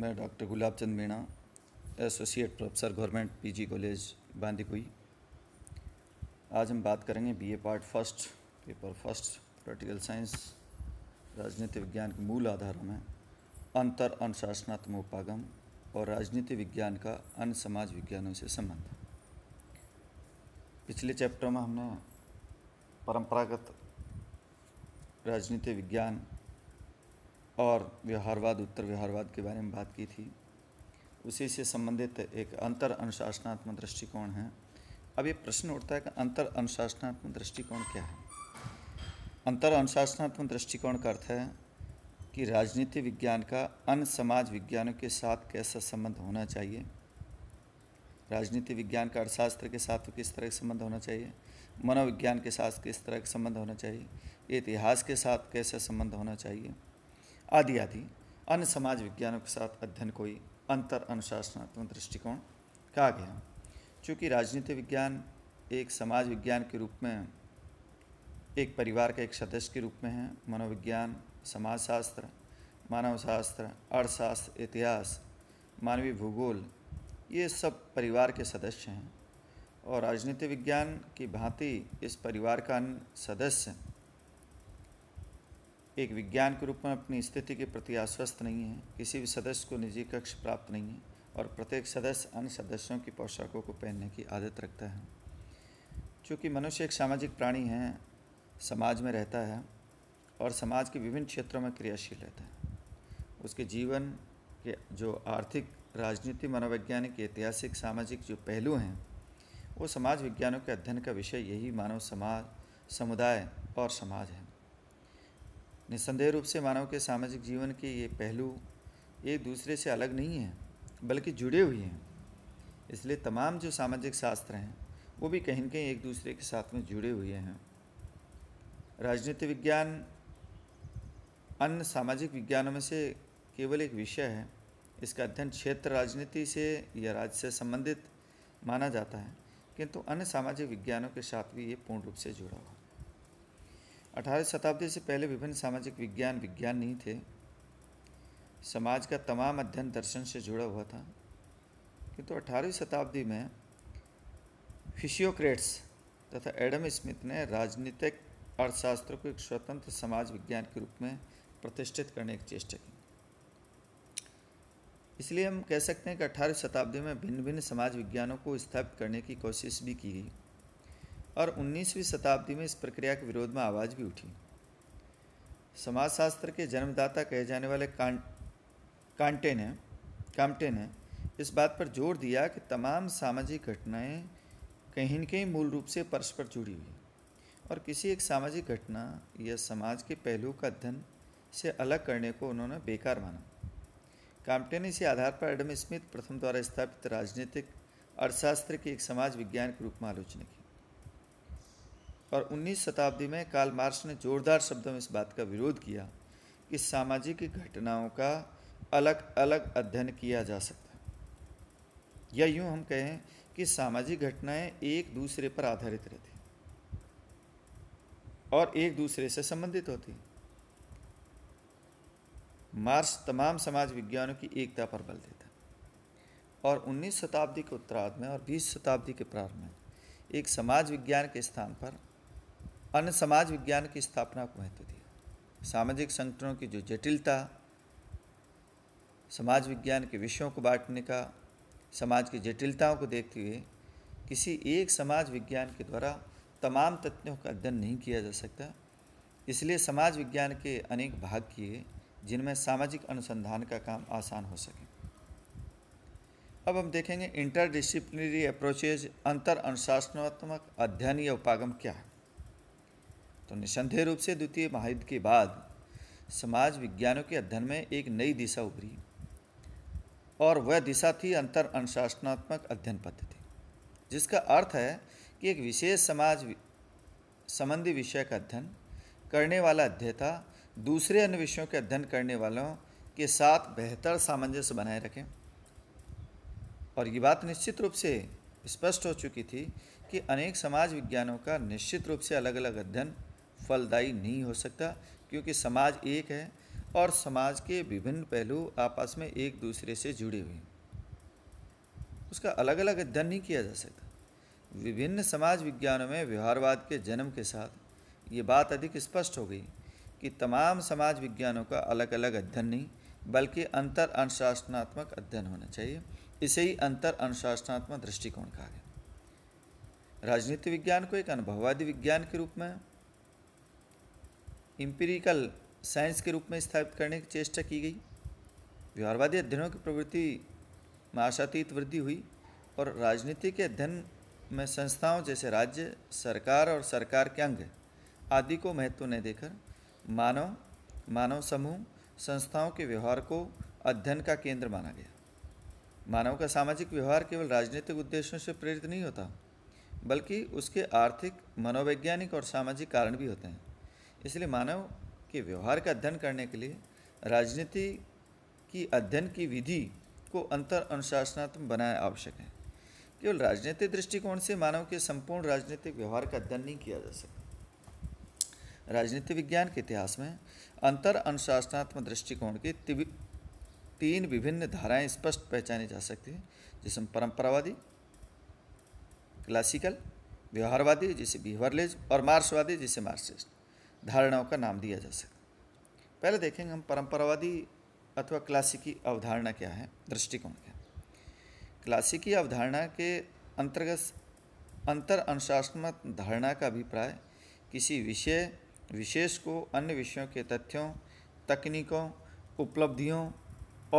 मैं doctor Gulab Chand Meena associate professor government PG college Bandikui आज हम बात करेंगे BA part first paper first political science राजनीति विज्ञान के मूल आधारों में अंतर अनुशासनात्मक उपागम और राजनीति विज्ञान का अन्य समाज विज्ञानों से संबंध पिछले चैप्टर में हमने परंपरागत राजनीति विज्ञान और व्यवहारवाद उत्तर व्यवहारवाद के बारे में बात की थी उसी से संबंधित एक अंतर अनुशासनात्मक दृष्टिकोण है अब ये प्रश्न उठता है कि अंतर अनुशासनात्मक दृष्टिकोण क्या है अंतर अनुशासनात्मक दृष्टिकोण का अर्थ है कि राजनीति विज्ञान का अन्य समाज विज्ञानों के साथ कैसा संबंध होना चाहिए राजनीति विज्ञान का अर्थशास्त्र के साथ किस तरह का संबंध होना चाहिए मनोविज्ञान के साथ किस तरह का संबंध होना चाहिए इतिहास के साथ कैसा संबंध होना चाहिए आदि आदि अन्य समाज विज्ञानों के साथ अध्ययन कोई अंतर अनुशासनात्मक दृष्टिकोण कहा गया चूँकि राजनीति विज्ञान एक समाज विज्ञान के रूप में एक परिवार के एक सदस्य के रूप में है मनोविज्ञान समाजशास्त्र मानवशास्त्र अर्थशास्त्र इतिहास मानवीय भूगोल ये सब परिवार के सदस्य हैं और राजनीति विज्ञान की भांति इस परिवार का सदस्य एक विज्ञान के रूप में अपनी स्थिति के प्रति आश्वस्त नहीं है किसी भी सदस्य को निजी कक्ष प्राप्त नहीं है और प्रत्येक सदस्य अन्य सदस्यों की पोशाकों को पहनने की आदत रखता है चूँकि मनुष्य एक सामाजिक प्राणी है समाज में रहता है और समाज के विभिन्न क्षेत्रों में क्रियाशील रहता है उसके जीवन के जो आर्थिक राजनीति मनोवैज्ञानिक ऐतिहासिक सामाजिक जो पहलू हैं वो समाज विज्ञानों के अध्ययन का विषय यही मानव समाज समुदाय और समाज है निस्संदेह रूप से मानव के सामाजिक जीवन के ये पहलू एक दूसरे से अलग नहीं हैं बल्कि जुड़े हुए हैं इसलिए तमाम जो सामाजिक शास्त्र हैं वो भी कहीं कहीं एक दूसरे के साथ में जुड़े हुए हैं राजनीति विज्ञान अन्य सामाजिक विज्ञानों में से केवल एक विषय है इसका अध्ययन क्षेत्र राजनीति से या राज्य से संबंधित माना जाता है किंतु अन्य सामाजिक विज्ञानों के साथ भी ये पूर्ण रूप से जुड़ा हुआ अठारह शताब्दी से पहले विभिन्न सामाजिक विज्ञान विज्ञान नहीं थे समाज का तमाम अध्ययन दर्शन से जुड़ा हुआ था किंतु तो अठारहवीं शताब्दी में फिशियोक्रेट्स तथा एडम स्मिथ ने राजनीतिक अर्थशास्त्र को एक स्वतंत्र समाज विज्ञान के रूप में प्रतिष्ठित करने की चेष्टा की इसलिए हम कह सकते हैं कि अठारहवीं शताब्दी में भिन्न भिन्न समाज विज्ञानों को स्थापित करने की कोशिश भी की गई और 19वीं शताब्दी में इस प्रक्रिया के विरोध में आवाज़ भी उठी समाजशास्त्र के जन्मदाता कहे जाने वाले कां कांटे ने कामटे ने इस बात पर जोर दिया कि तमाम सामाजिक घटनाएं कहीं न कहीं मूल रूप से परस्पर जुड़ी हुई और किसी एक सामाजिक घटना या समाज के पहलू का अध्ययन से अलग करने को उन्होंने बेकार माना कामटे ने इसी आधार पर एडम स्मिथ प्रथम द्वारा स्थापित राजनीतिक अर्थशास्त्र की एक समाज विज्ञान के रूप में आलोचना की और 19 शताब्दी में काल मार्क्स ने जोरदार शब्दों में इस बात का विरोध किया कि सामाजिक घटनाओं का अलग अलग अध्ययन किया जा सकता है या यूं हम कहें कि सामाजिक घटनाएं एक दूसरे पर आधारित रहती और एक दूसरे से संबंधित होती मार्क्स तमाम समाज विज्ञानों की एकता पर बल देता और 19 शताब्दी के उत्तरार्ध में और 20 शताब्दी के प्रारंभ में एक समाज विज्ञान के स्थान पर अन्य समाज विज्ञान की स्थापना को महत्व दिया सामाजिक संगठनों की जो जटिलता समाज विज्ञान के विषयों को बांटने का समाज की जटिलताओं को देखते हुए किसी एक समाज विज्ञान के द्वारा तमाम तथ्यों का अध्ययन नहीं किया जा सकता इसलिए समाज विज्ञान के अनेक भाग किए जिनमें सामाजिक अनुसंधान का काम आसान हो सके अब हम देखेंगे इंटरडिसिप्लिनरी अप्रोचेज अंतर अनुशासनात्मक अध्ययन या उपागम क्या है तो निसंदेह रूप से द्वितीय महायुद्ध के बाद समाज विज्ञानों के अध्ययन में एक नई दिशा उभरी और वह दिशा थी अंतर अनुशासनात्मक अध्ययन पद्धति जिसका अर्थ है कि एक विशेष समाज संबंधी विषय का अध्ययन करने वाला अध्येता दूसरे अन्य विषयों के अध्ययन करने वालों के साथ बेहतर सामंजस्य बनाए रखें और ये बात निश्चित रूप से स्पष्ट हो चुकी थी कि अनेक समाज विज्ञानों का निश्चित रूप से अलग अलग अध्ययन फलदायी नहीं हो सकता क्योंकि समाज एक है और समाज के विभिन्न पहलू आपस में एक दूसरे से जुड़े हुए हैं उसका अलग अलग अध्ययन नहीं किया जा सकता विभिन्न समाज विज्ञानों में व्यवहारवाद के जन्म के साथ ये बात अधिक स्पष्ट हो गई कि तमाम समाज विज्ञानों का अलग अलग अध्ययन नहीं बल्कि अंतर अनुशासनात्मक अध्ययन होना चाहिए इसे ही अंतर अनुशासनात्मक दृष्टिकोण कहा गया राजनीति विज्ञान को एक अनुभववादी विज्ञान के रूप में इम्पीरिकल साइंस के रूप में स्थापित करने की चेष्टा की गई व्यवहारवादी अध्ययनों की प्रवृत्ति में आशातीत वृद्धि हुई और राजनीति के अध्ययन में संस्थाओं जैसे राज्य सरकार और सरकार के अंग आदि को महत्व न देकर मानव मानव समूह संस्थाओं के व्यवहार को अध्ययन का केंद्र माना गया मानव का सामाजिक व्यवहार केवल राजनीतिक उद्देश्यों से प्रेरित नहीं होता बल्कि उसके आर्थिक मनोवैज्ञानिक और सामाजिक कारण भी होते हैं इसलिए मानव के व्यवहार का अध्ययन करने के लिए राजनीति की अध्ययन की विधि को अंतर अनुशासनात्मक बनाया आवश्यक है केवल राजनीतिक दृष्टिकोण से मानव के संपूर्ण राजनीतिक व्यवहार का अध्ययन नहीं किया जा सकता राजनीति विज्ञान के इतिहास में अंतर अनुशासनात्मक दृष्टिकोण की तीन विभिन्न धाराएं स्पष्ट पहचानी जा सकती हैं जिसमें परंपरावादी क्लासिकल व्यवहारवादी जिसे बिहवरलेज और मार्क्सवादी जिसे मार्क्सिस्ट धारणाओं का नाम दिया जा सकता पहले देखेंगे हम परंपरावादी अथवा क्लासिकी अवधारणा क्या है दृष्टिकोण क्या क्लासिकी अवधारणा के अंतर्गत अंतर अनुशासनात्मक धारणा का अभिप्राय किसी विषय विशेष को अन्य विषयों के तथ्यों तकनीकों उपलब्धियों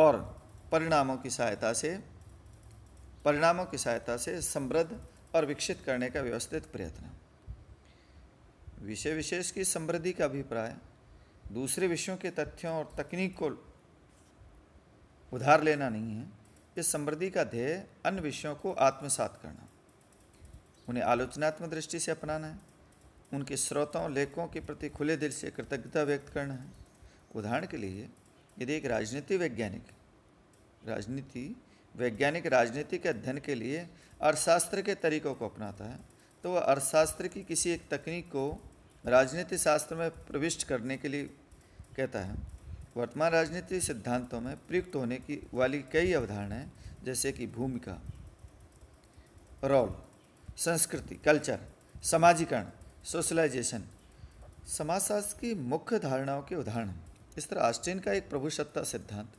और परिणामों की सहायता से परिणामों की सहायता से समृद्ध और विकसित करने का व्यवस्थित प्रयत्न विषय विशेष की समृद्धि का अभिप्राय दूसरे विषयों के तथ्यों और तकनीक को उधार लेना नहीं है इस समृद्धि का ध्येय अन्य विषयों को आत्मसात करना उन्हें आलोचनात्मक दृष्टि से अपनाना है उनके स्रोतों लेखों के प्रति खुले दिल से कृतज्ञता व्यक्त करना है उदाहरण के लिए यदि एक राजनीति वैज्ञानिक राजनीति वैज्ञानिक राजनीति के अध्ययन के लिए अर्थशास्त्र के तरीकों को अपनाता है तो वह अर्थशास्त्र की किसी एक तकनीक को राजनीति शास्त्र में प्रविष्ट करने के लिए कहता है वर्तमान राजनीति सिद्धांतों में प्रयुक्त होने की वाली कई अवधारणाएं जैसे कि भूमिका रोल संस्कृति कल्चर समाजीकरण सोशलाइजेशन समाजशास्त्र की मुख्य धारणाओं के उदाहरण इस तरह आस्टेन का एक प्रभुसत्ता सिद्धांत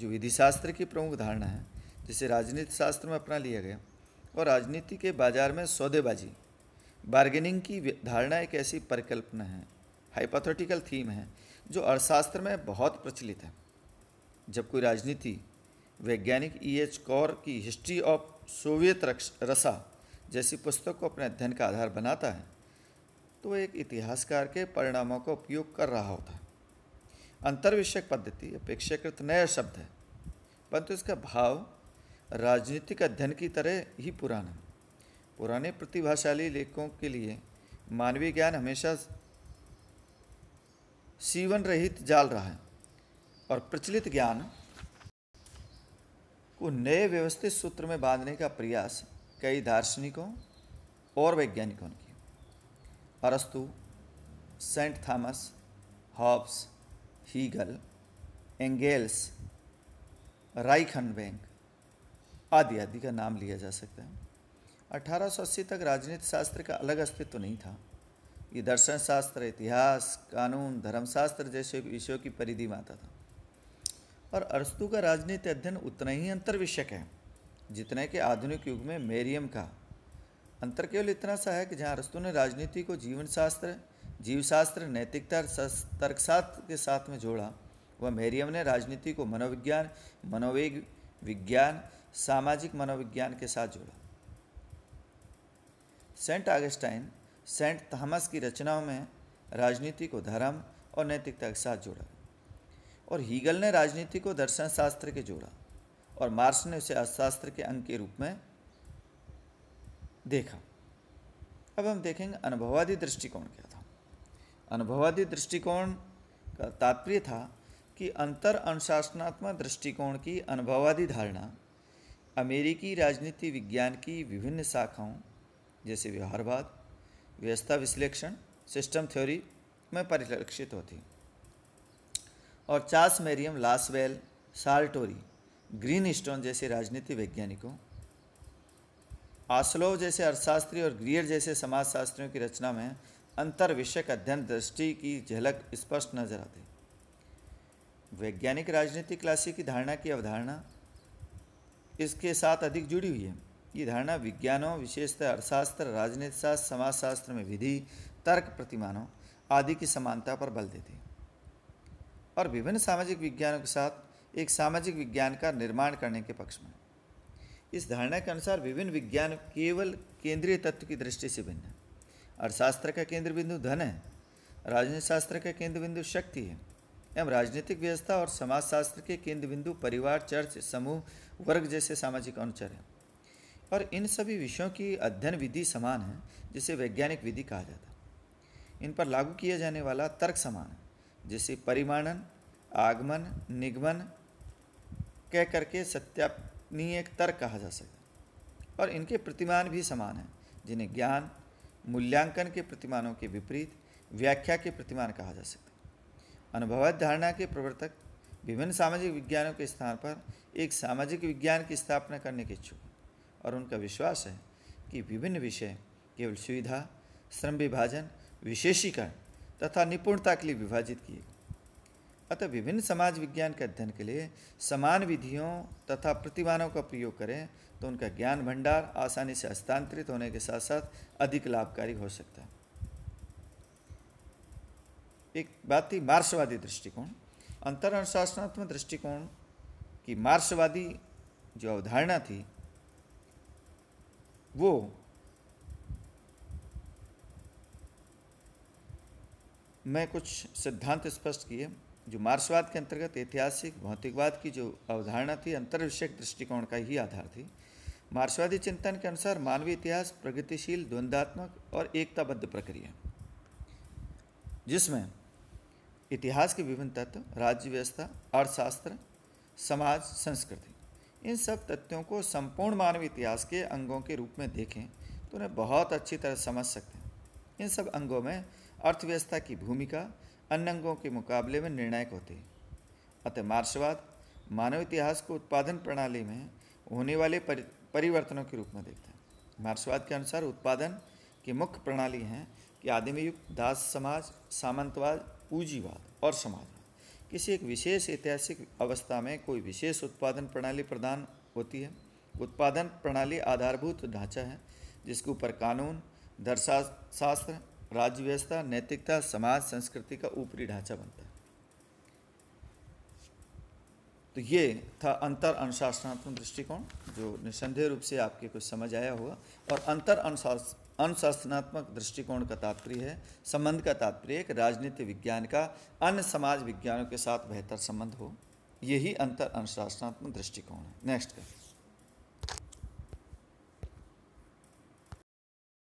जो विधिशास्त्र की प्रमुख धारणा है जिसे राजनीति शास्त्र में अपना लिया गया और राजनीति के बाजार में सौदेबाजी बार्गेनिंग की धारणा एक ऐसी परिकल्पना है हाइपोथेटिकल थीम है जो अर्थशास्त्र में बहुत प्रचलित है जब कोई राजनीति वैज्ञानिक ई एच कौर की हिस्ट्री ऑफ सोवियत रसा जैसी पुस्तक को अपने अध्ययन का आधार बनाता है तो एक इतिहासकार के परिणामों का उपयोग कर रहा होता है अंतर्विषयक पद्धति अपेक्षाकृत नया शब्द है परंतु इसका भाव राजनीतिक अध्ययन की तरह ही पुराना है पुराने प्रतिभाशाली लेखकों के लिए मानवीय ज्ञान हमेशा सीवन रहित जाल रहा है और प्रचलित ज्ञान को नए व्यवस्थित सूत्र में बांधने का प्रयास कई दार्शनिकों और वैज्ञानिकों ने किया अरस्तु Saint Thomas Hobbes Hegel Engels राइखन बैंक आदि आदि का नाम लिया जा सकता है 1880 तक राजनीति शास्त्र का अलग अस्तित्व तो नहीं था ये दर्शन शास्त्र इतिहास कानून धर्मशास्त्र जैसे विषयों की परिधि में आता था और अरस्तु का राजनीति अध्ययन उतना ही अंतर विषयक है जितने कि आधुनिक युग में मेरियम का अंतर केवल इतना सा है कि जहाँ अरस्तु ने राजनीति को जीवन शास्त्र जीवशास्त्र नैतिकता तर्कशास्त्र के साथ में जोड़ा वह मेरियम ने राजनीति को मनोविज्ञान मनोवेग विज्ञान सामाजिक मनोविज्ञान के साथ जोड़ा सेंट आगस्टाइन सेंट थॉमस की रचनाओं में राजनीति को धर्म और नैतिकता के साथ जोड़ा और हीगल ने राजनीति को दर्शन शास्त्र के जोड़ा और मार्क्स ने उसे अर्थशास्त्र के अंग के रूप में देखा अब हम देखेंगे अनुभववादी दृष्टिकोण क्या था अनुभववादी दृष्टिकोण का तात्पर्य था कि अंतर अनुशासनात्मक दृष्टिकोण की अनुभववादी धारणा अमेरिकी राजनीति विज्ञान की विभिन्न शाखाओं जैसे व्यवहारवाद व्यवस्था विश्लेषण सिस्टम थ्योरी में परिलक्षित होती और Charles Merriam Lasswell Sartori Greenstein जैसे राजनीति वैज्ञानिकों आसलोव जैसे अर्थशास्त्री और ग्रियर जैसे समाजशास्त्रियों की रचना में अंतर विषयक अध्ययन दृष्टि की झलक स्पष्ट नजर आती वैज्ञानिक राजनीति क्लासी की धारणा की अवधारणा इसके साथ अधिक जुड़ी हुई है ये धारणा विज्ञानों विशेषतः अर्थशास्त्र राजनीति शास्त्र समाजशास्त्र में विधि तर्क प्रतिमानों आदि की समानता पर बल देती और विभिन्न सामाजिक विज्ञानों के साथ एक सामाजिक विज्ञान का निर्माण करने के पक्ष में इस धारणा के अनुसार विभिन्न विज्ञान केवल केंद्रीय तत्व की दृष्टि से भिन्न है अर्थशास्त्र का केंद्र बिंदु धन है राजनीति शास्त्र का केंद्र बिंदु शक्ति है एवं राजनीतिक व्यवस्था और समाजशास्त्र के केंद्र बिंदु परिवार चर्च समूह वर्ग जैसे सामाजिक अनुचर हैं और इन सभी विषयों की अध्ययन विधि समान है जिसे वैज्ञानिक विधि कहा जाता है इन पर लागू किया जाने वाला तर्क समान है जिसे परिमाणन आगमन निगमन कह करके सत्यापनीय तर्क कहा जा सकता और इनके प्रतिमान भी समान हैं जिन्हें ज्ञान मूल्यांकन के प्रतिमानों के विपरीत व्याख्या के प्रतिमान कहा जा सकता अनुभवत धारणा के प्रवर्तक विभिन्न सामाजिक विज्ञानों के स्थान पर एक सामाजिक विज्ञान की स्थापना करने के इच्छुक और उनका विश्वास है कि विभिन्न विषय केवल सुविधा श्रम विभाजन विशेषीकरण तथा निपुणता के लिए विभाजित किए अतः विभिन्न समाज विज्ञान के अध्ययन के लिए समान विधियों तथा प्रतिमानों का प्रयोग करें तो उनका ज्ञान भंडार आसानी से हस्तांतरित होने के साथ साथ अधिक लाभकारी हो सकता है एक बात थी मार्क्सवादी दृष्टिकोण अंतर अनुशासनात्मक दृष्टिकोण की मार्क्सवादी जो अवधारणा थी वो मैं कुछ सिद्धांत स्पष्ट किए जो मार्क्सवाद के अंतर्गत ऐतिहासिक भौतिकवाद की जो अवधारणा थी अंतर्विषयक दृष्टिकोण का ही आधार थी मार्क्सवादी चिंतन के अनुसार मानवीय इतिहास प्रगतिशील द्वंद्वात्मक और एकताबद्ध प्रक्रिया जिसमें इतिहास के विभिन्न तत्व राज्य व्यवस्था अर्थशास्त्र समाज संस्कृति इन सब तथ्यों को संपूर्ण मानव इतिहास के अंगों के रूप में देखें तो उन्हें बहुत अच्छी तरह समझ सकते हैं इन सब अंगों में अर्थव्यवस्था की भूमिका अन्य अंगों के मुकाबले में निर्णायक होती है अतः मार्क्सवाद मानव इतिहास को उत्पादन प्रणाली में होने वाले परिवर्तनों के रूप में देखता है मार्क्सवाद के अनुसार उत्पादन की मुख्य प्रणाली हैं कि आदिमयुक्त युग दास समाज सामंतवाद पूंजीवाद और समाज किसी एक विशेष ऐतिहासिक अवस्था में कोई विशेष उत्पादन प्रणाली प्रदान होती है उत्पादन प्रणाली आधारभूत ढांचा है जिसके ऊपर कानून दर्शाशास्त्र राज्य व्यवस्था नैतिकता समाज संस्कृति का ऊपरी ढांचा बनता है तो ये था अंतर अनुशासनात्मक दृष्टिकोण जो निस्संदेह रूप से आपके कुछ समझ आया होगा और अंतर अनुशासन अनुशासनात्मक दृष्टिकोण का तात्पर्य है संबंध का तात्पर्य एक राजनीति विज्ञान का अन्य समाज विज्ञानों के साथ बेहतर संबंध हो यही अंतर अनुशासनात्मक दृष्टिकोण है नेक्स्ट करें